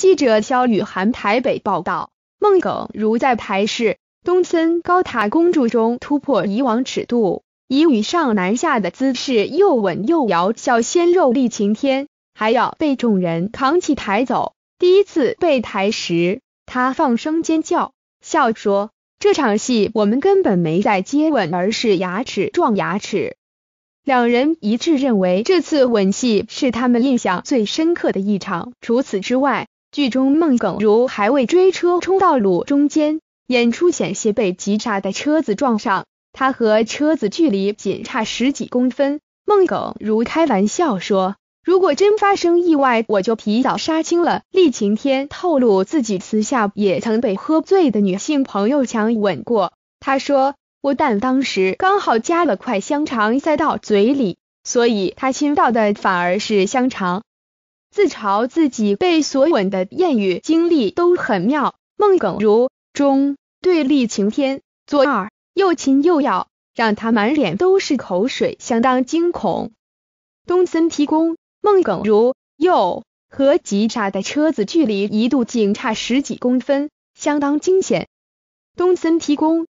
记者肖雨涵台北报道，孟耿如在台视《东森高塔公主》中突破以往尺度，以“上难下”的姿势又吻又摇小鲜肉立晴天，还要被众人扛起抬走。第一次被抬时，他放声尖叫，笑说：“这场戏我们根本没在接吻，而是牙齿撞牙齿。”两人一致认为，这次吻戏是他们印象最深刻的一场。除此之外，剧中孟耿如还未追车冲到路中间，演出险些被急刹的车子撞上，他和车子距离仅差十几公分。孟耿如开玩笑说：“如果真发生意外，我就提早杀青了。”厉晴天透露自己私下也曾被喝醉的女性朋友强吻过，他说：“我但当时刚好夹了块香肠塞到嘴里，所以他亲到的反而是香肠。”自嘲自己被所吻的艳遇经历都很妙。孟耿如中对立晴天左二又亲又咬，让他满脸都是口水，相当惊恐。东森提供孟耿如右和吉刹的车子距离一度仅差十几公分，相当惊险。东森提供。